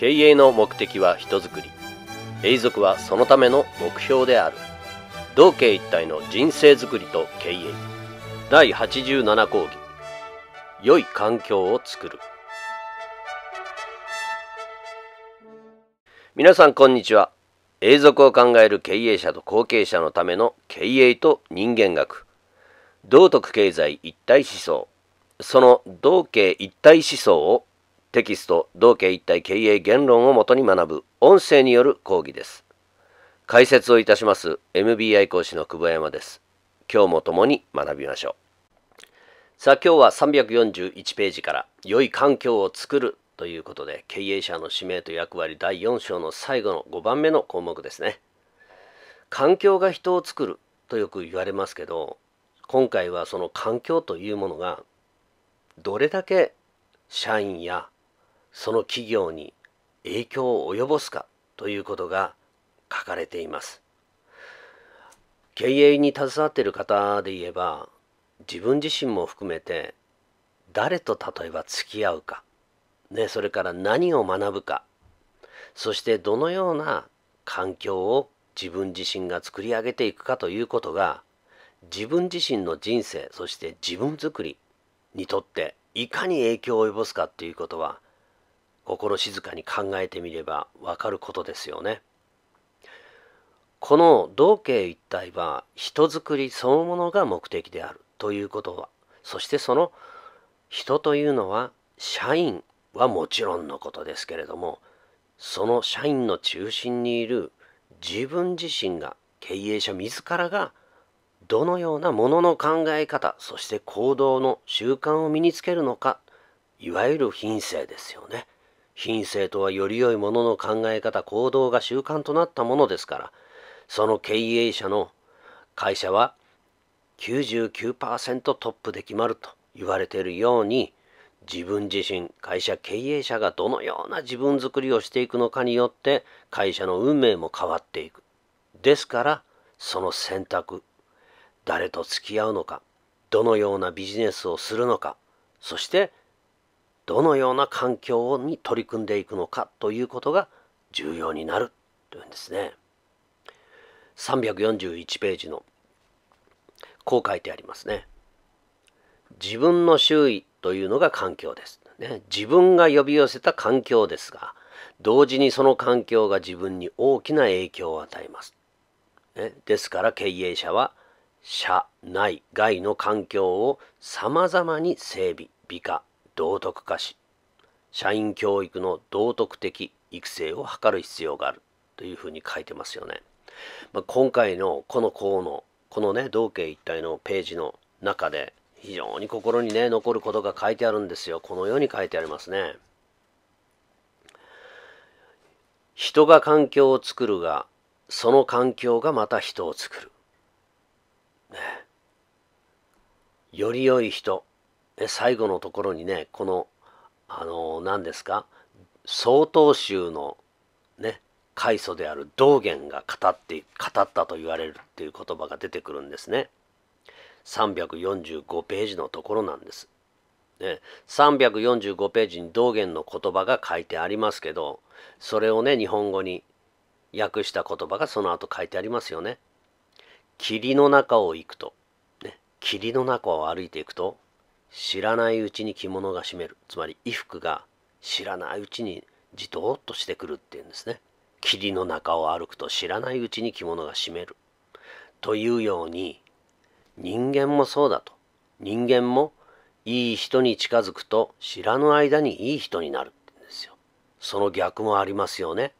経営の目的は人づくり永続はそのための目標である同系一体の人生づくりと経営第87講義良い環境を作くる皆さんこんにちは永続を考える経営者と後継者のための経営と人間学道徳経済一体思想その同系一体思想をテキスト同家一体経営言論をもとに学ぶ音声による講義です解説をいたします MBI 講師の久保山です今日も共に学びましょうさあ今日は341ページから良い環境を作るということで経営者の使命と役割第4章の最後の5番目の項目ですね環境が人を作るとよく言われますけど今回はその環境というものがどれだけ社員やその企業に影響を及ぼすかということが書かれています経営に携わっている方で言えば自分自身も含めて誰と例えば付き合うか、ね、それから何を学ぶかそしてどのような環境を自分自身が作り上げていくかということが自分自身の人生そして自分づくりにとっていかに影響を及ぼすかということは心静かに考えてみればわかることですよね。この道慶一体は人づくりそのものが目的であるということはそしてその人というのは社員はもちろんのことですけれどもその社員の中心にいる自分自身が経営者自らがどのようなものの考え方そして行動の習慣を身につけるのかいわゆる品性ですよね。品性とはより良いものの考え方行動が習慣となったものですからその経営者の会社は99%トップで決まると言われているように自分自身会社経営者がどのような自分づくりをしていくのかによって会社の運命も変わっていくですからその選択誰と付き合うのかどのようなビジネスをするのかそしてどのような環境に取り組んでいくのかということが重要になるというんですね。341ページのこう書いてありますね。自分の周囲というのが環境です。ね、自分が呼び寄せた環境ですが同時にその環境が自分に大きな影響を与えます。ね、ですから経営者は社内外の環境をさまざまに整備美化道徳化し社員教育の道徳的育成を図る必要があるというふうに書いてますよね。まあ、今回のこの項のこのね道慶一体のページの中で非常に心にね残ることが書いてあるんですよこのように書いてありますね。人が環境を作るがその環境がまた人を作る。ね、より良い人最後のところにねこのあの何ですか曹洞宗のね開祖である道元が語って語ったと言われるっていう言葉が出てくるんですね。345ページのところなんです。ね、345ページに道元の言葉が書いてありますけどそれをね日本語に訳した言葉がその後書いてありますよね。霧の中を行くと、ね、霧の中を歩いていくと知らないうちに着物が締めるつまり衣服が知らないうちにじとっとしてくるっていうんですね霧の中を歩くと知らないうちに着物が締めるというように人間もそうだと人間もいい人に近づくと知らぬ間にいい人になるってうんですよその逆もありますよね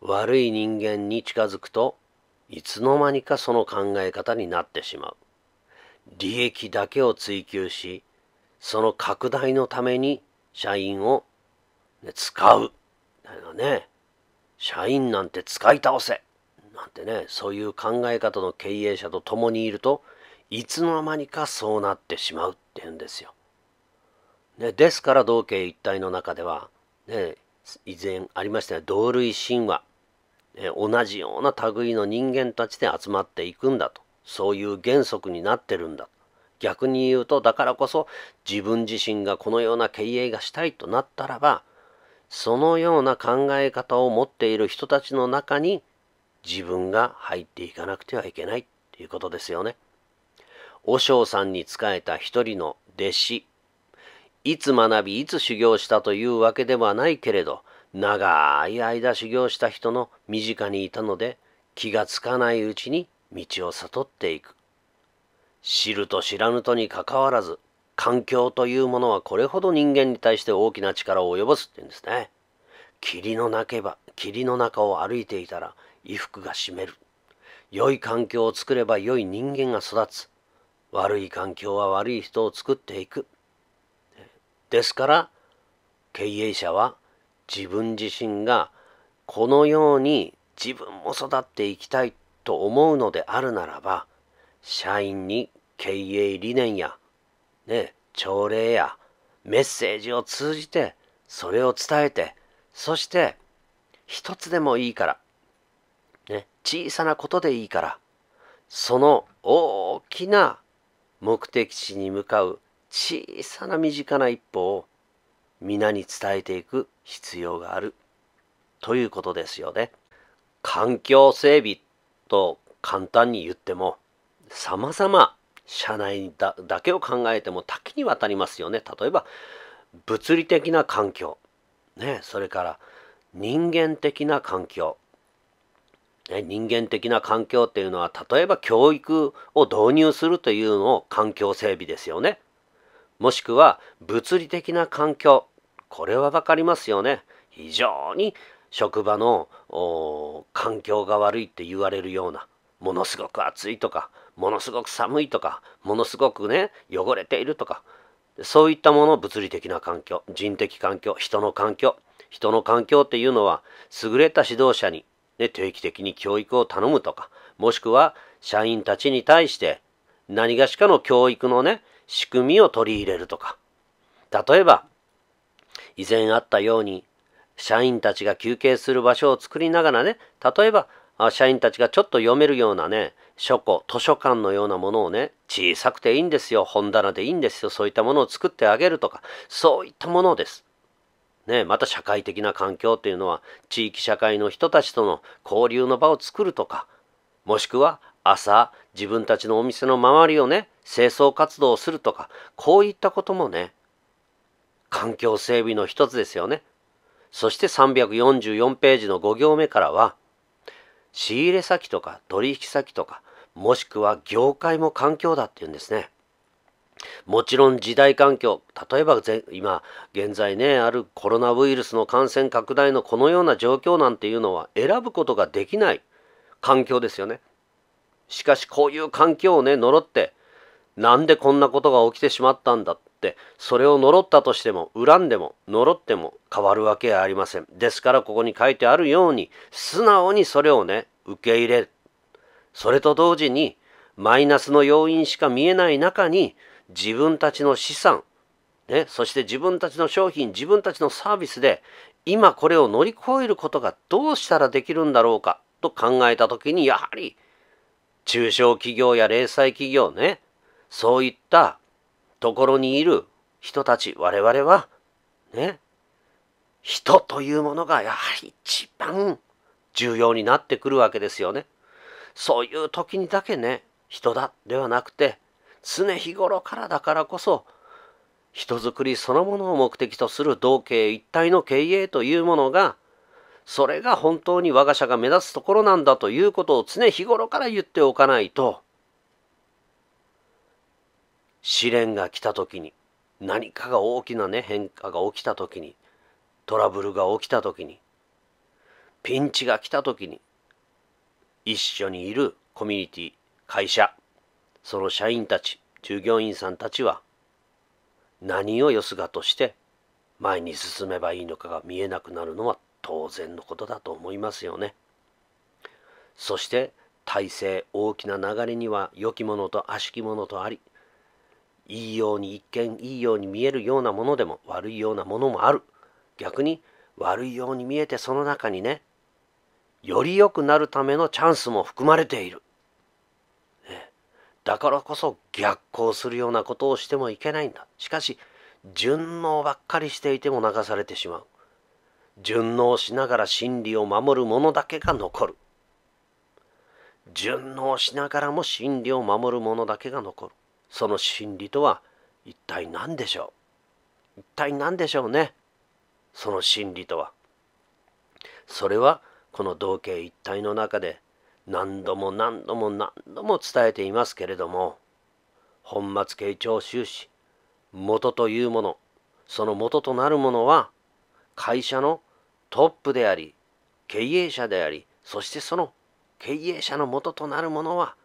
悪い人間に近づくといつの間にかその考え方になってしまう利益だけを追求しその拡大のために社員を、ね、使うね社員なんて使い倒せなんてねそういう考え方の経営者と共にいるといつの間にかそうなってしまうっていうんですよ。ね、ですから同慶一体の中では、ね、以前ありましたね同類神話、ね、同じような類の人間たちで集まっていくんだと。そういう原則になってるんだ逆に言うとだからこそ自分自身がこのような経営がしたいとなったらばそのような考え方を持っている人たちの中に自分が入っていかなくてはいけないっていうことですよね。和尚さんに仕えた一人の弟子いつ学びいつ修行したというわけではないけれど長い間修行した人の身近にいたので気がつかないうちに道を悟っていく知ると知らぬとにかかわらず環境というものはこれほど人間に対して大きな力を及ぼすっていうんですね霧のなけば霧の中を歩いていたら衣服が湿る良い環境を作れば良い人間が育つ悪い環境は悪い人を作っていくですから経営者は自分自身がこのように自分も育っていきたいと思うのであるならば社員に経営理念や、ね、朝礼やメッセージを通じてそれを伝えてそして一つでもいいから、ね、小さなことでいいからその大きな目的地に向かう小さな身近な一歩を皆に伝えていく必要があるということですよね。環境整備と簡単に言っても様々社内だだけを考えても多岐にわたりますよね例えば物理的な環境、ね、それから人間的な環境、ね、人間的な環境っていうのは例えば教育を導入するというのを環境整備ですよねもしくは物理的な環境これは分かりますよね非常に職場の環境が悪いって言われるようなものすごく暑いとかものすごく寒いとかものすごくね汚れているとかそういったもの物理的な環境人的環境人の環境人の環境っていうのは優れた指導者に、ね、定期的に教育を頼むとかもしくは社員たちに対して何がしかの教育のね仕組みを取り入れるとか例えば以前あったように社員たちが休憩する場所を作りながらね、例えば、社員たちがちょっと読めるようなね、書庫、図書館のようなものをね、小さくていいんですよ、本棚でいいんですよ、そういったものを作ってあげるとか、そういったものです。ね、また社会的な環境というのは、地域社会の人たちとの交流の場を作るとか、もしくは朝、自分たちのお店の周りをね、清掃活動をするとか、こういったこともね、環境整備の一つですよね。そして344ページの5行目からは、仕入れ先とか取引先とか、もしくは業界も環境だっていうんですね。もちろん時代環境、例えば今、現在ね、あるコロナウイルスの感染拡大のこのような状況なんていうのは選ぶことができない環境ですよね。しかしこういう環境をね、呪って、なんでこんなことが起きてしまったんだってそれを呪ったとしても恨んでも呪っても変わるわけはありませんですからここに書いてあるように素直にそれをね受け入れるそれと同時にマイナスの要因しか見えない中に自分たちの資産、ね、そして自分たちの商品自分たちのサービスで今これを乗り越えることがどうしたらできるんだろうかと考えた時にやはり中小企業や零細企業ねそういったところにいる人たち、我々は、ね、人というものがやはり一番重要になってくるわけですよね。そういう時にだけね、人だではなくて、常日頃からだからこそ、人づくりそのものを目的とする同系一体の経営というものが、それが本当に我が社が目指すところなんだということを常日頃から言っておかないと、試練が来た時に何かが大きなね変化が起きた時にトラブルが起きた時にピンチが来た時に一緒にいるコミュニティ会社その社員たち従業員さんたちは何をよすがとして前に進めばいいのかが見えなくなるのは当然のことだと思いますよね。そして体制大きな流れには良きものと悪しきものとありいいように一見いいように見えるようなものでも悪いようなものもある逆に悪いように見えてその中にねより良くなるためのチャンスも含まれている、ね、だからこそ逆行するようなことをしてもいけないんだしかし順応ばっかりしていても流されてしまう順応しながら真理を守る者だけが残る順応しながらも真理を守る者だけが残るその真理とは一体何でしょう一体何でしょうねその真理とは。それはこの同型一体の中で何度も何度も何度も伝えていますけれども本末慶聴修士元というものその元となるものは会社のトップであり経営者でありそしてその経営者の元となるものは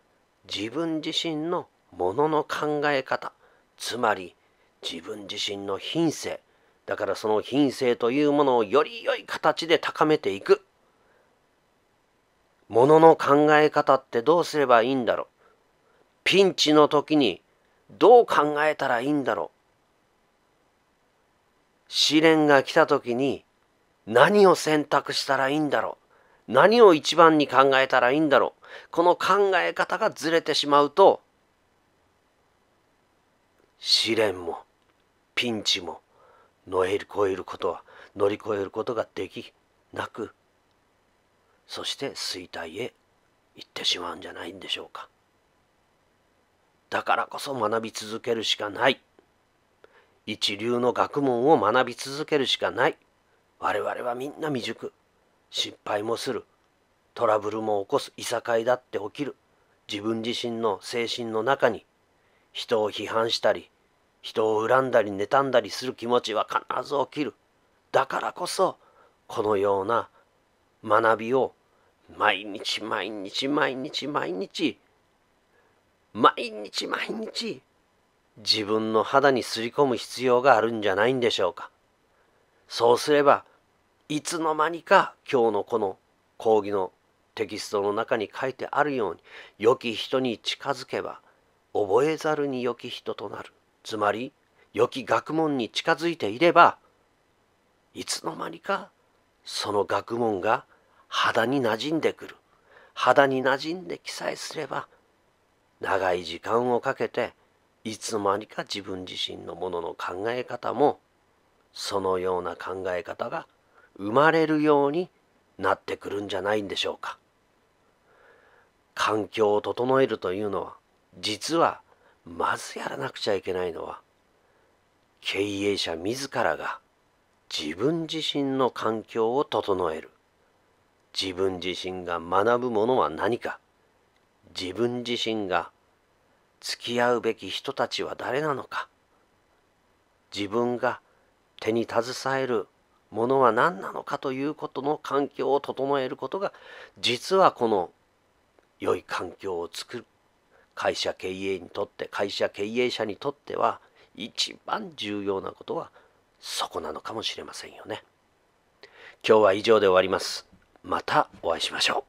自分自身のものの考え方つまり自分自身の品性だからその品性というものをより良い形で高めていくものの考え方ってどうすればいいんだろうピンチの時にどう考えたらいいんだろう試練が来た時に何を選択したらいいんだろう何を一番に考えたらいいんだろうこの考え方がずれてしまうと試練もピンチも乗り越えることは乗り越えることができなくそして衰退へ行ってしまうんじゃないんでしょうかだからこそ学び続けるしかない一流の学問を学び続けるしかない我々はみんな未熟失敗もするトラブルも起こすいさかいだって起きる自分自身の精神の中に人を批判したり人を恨んだり妬んだりする気持ちは必ず起きるだからこそこのような学びを毎日毎日毎日毎日毎日毎日自分の肌にすり込む必要があるんじゃないんでしょうかそうすればいつの間にか今日のこの講義のテキストの中に書いてあるように良き人に近づけば覚えざるに良き人となるつまり良き学問に近づいていればいつの間にかその学問が肌に馴染んでくる肌に馴染んで記載すれば長い時間をかけていつの間にか自分自身のものの考え方もそのような考え方が生まれるようになってくるんじゃないんでしょうか。環境を整えるというのは実はまずやらなくちゃいけないのは経営者自らが自分自身の環境を整える自分自身が学ぶものは何か自分自身が付き合うべき人たちは誰なのか自分が手に携えるものは何なのかということの環境を整えることが実はこの良い環境を作る会社経営にとって会社経営者にとっては一番重要なことはそこなのかもしれませんよね。今日は以上で終わります。またお会いしましょう。